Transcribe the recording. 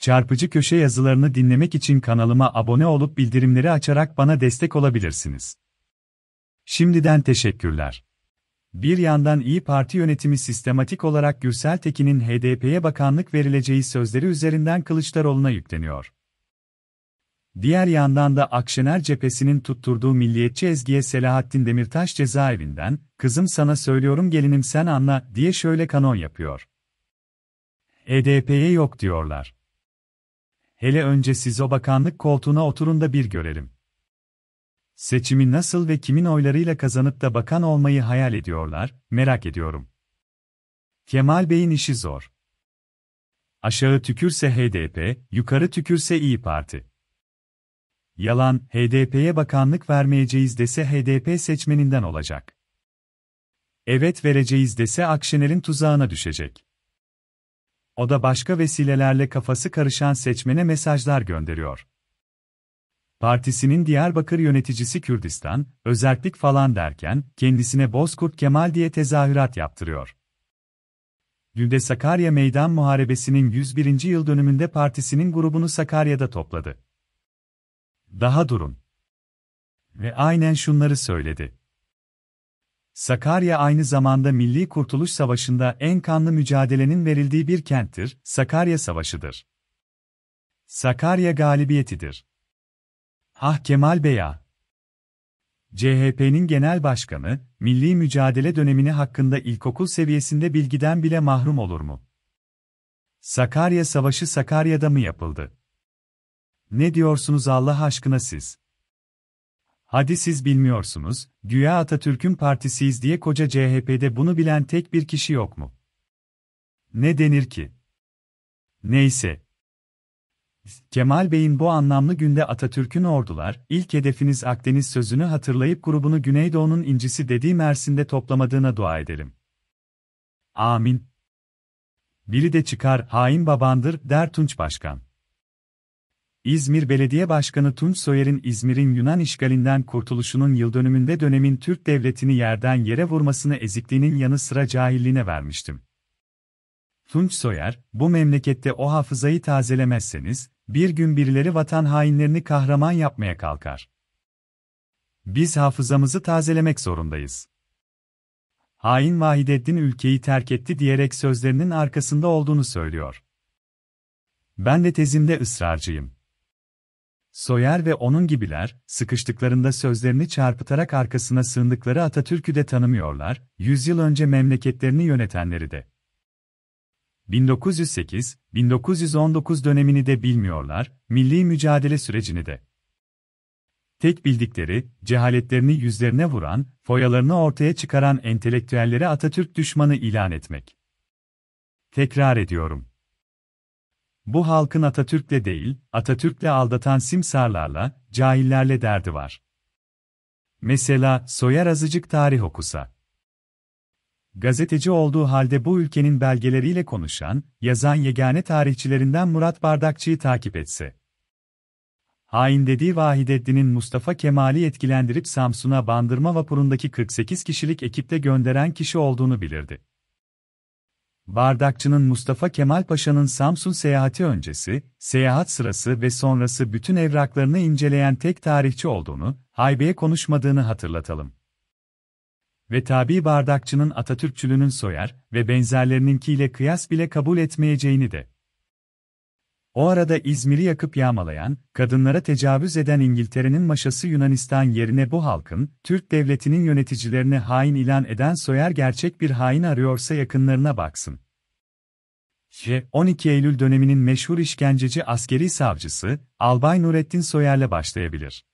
Çarpıcı köşe yazılarını dinlemek için kanalıma abone olup bildirimleri açarak bana destek olabilirsiniz. Şimdiden teşekkürler. Bir yandan İyi Parti yönetimi sistematik olarak Gürsel Tekin'in HDP'ye bakanlık verileceği sözleri üzerinden Kılıçdaroğlu'na yükleniyor. Diğer yandan da Akşener cephesinin tutturduğu milliyetçi ezgiye Selahattin Demirtaş cezaevinden, kızım sana söylüyorum gelinim sen anla diye şöyle kanon yapıyor. HDP'ye yok diyorlar. Hele önce siz o bakanlık koltuğuna oturun da bir görelim. Seçimi nasıl ve kimin oylarıyla kazanıp da bakan olmayı hayal ediyorlar, merak ediyorum. Kemal Bey'in işi zor. Aşağı tükürse HDP, yukarı tükürse İyi Parti. Yalan, HDP'ye bakanlık vermeyeceğiz dese HDP seçmeninden olacak. Evet vereceğiz dese Akşener'in tuzağına düşecek. O da başka vesilelerle kafası karışan seçmene mesajlar gönderiyor. Partisinin Diyarbakır yöneticisi Kürdistan, özellik falan derken, kendisine Bozkurt Kemal diye tezahürat yaptırıyor. Dünde Sakarya Meydan Muharebesi'nin 101. yıl dönümünde partisinin grubunu Sakarya'da topladı. Daha durun. Ve aynen şunları söyledi. Sakarya aynı zamanda Milli Kurtuluş Savaşı'nda en kanlı mücadelenin verildiği bir kenttir, Sakarya Savaşı'dır. Sakarya galibiyetidir. Ah Kemal Beya! CHP'nin genel başkanı, milli mücadele dönemini hakkında ilkokul seviyesinde bilgiden bile mahrum olur mu? Sakarya Savaşı Sakarya'da mı yapıldı? Ne diyorsunuz Allah aşkına siz? Hadi siz bilmiyorsunuz, güya Atatürk'ün partisiyiz diye koca CHP'de bunu bilen tek bir kişi yok mu? Ne denir ki? Neyse. Kemal Bey'in bu anlamlı günde Atatürk'ün ordular, ilk hedefiniz Akdeniz sözünü hatırlayıp grubunu Güneydoğu'nun incisi dediği Mersin'de toplamadığına dua edelim. Amin. Biri de çıkar, hain babandır, der Tunç Başkan. İzmir Belediye Başkanı Tunç Soyer'in İzmir'in Yunan işgalinden kurtuluşunun yıl dönümünde dönemin Türk devletini yerden yere vurmasını ezikliğinin yanı sıra cahilliğine vermiştim. Tunç Soyer, bu memlekette o hafızayı tazelemezseniz, bir gün birileri vatan hainlerini kahraman yapmaya kalkar. Biz hafızamızı tazelemek zorundayız. Hain Vahideddin ülkeyi terk etti diyerek sözlerinin arkasında olduğunu söylüyor. Ben de tezimde ısrarcıyım. Soyer ve onun gibiler, sıkıştıklarında sözlerini çarpıtarak arkasına sığındıkları Atatürk'ü de tanımıyorlar, yüzyıl önce memleketlerini yönetenleri de. 1908-1919 dönemini de bilmiyorlar, milli mücadele sürecini de. Tek bildikleri, cehaletlerini yüzlerine vuran, foyalarını ortaya çıkaran entelektüelleri Atatürk düşmanı ilan etmek. Tekrar ediyorum. Bu halkın Atatürk'le değil, Atatürk'le aldatan simsarlarla, cahillerle derdi var. Mesela, Soyar azıcık tarih okusa. Gazeteci olduğu halde bu ülkenin belgeleriyle konuşan, yazan yegane tarihçilerinden Murat Bardakçı'yı takip etse. Hain dediği Vahideddin'in Mustafa Kemal'i etkilendirip Samsun'a bandırma vapurundaki 48 kişilik ekipte gönderen kişi olduğunu bilirdi. Bardakçı'nın Mustafa Kemal Paşa'nın Samsun seyahati öncesi, seyahat sırası ve sonrası bütün evraklarını inceleyen tek tarihçi olduğunu, haybeye konuşmadığını hatırlatalım. Ve tabi Bardakçı'nın Atatürkçülüğünün soyar ve benzerlerininkiyle kıyas bile kabul etmeyeceğini de. O arada İzmir'i yakıp yağmalayan, kadınlara tecavüz eden İngiltere'nin maşası Yunanistan yerine bu halkın, Türk devletinin yöneticilerini hain ilan eden Soyer gerçek bir hain arıyorsa yakınlarına baksın. 12 Eylül döneminin meşhur işkenceci askeri savcısı, Albay Nurettin Soyer'le başlayabilir.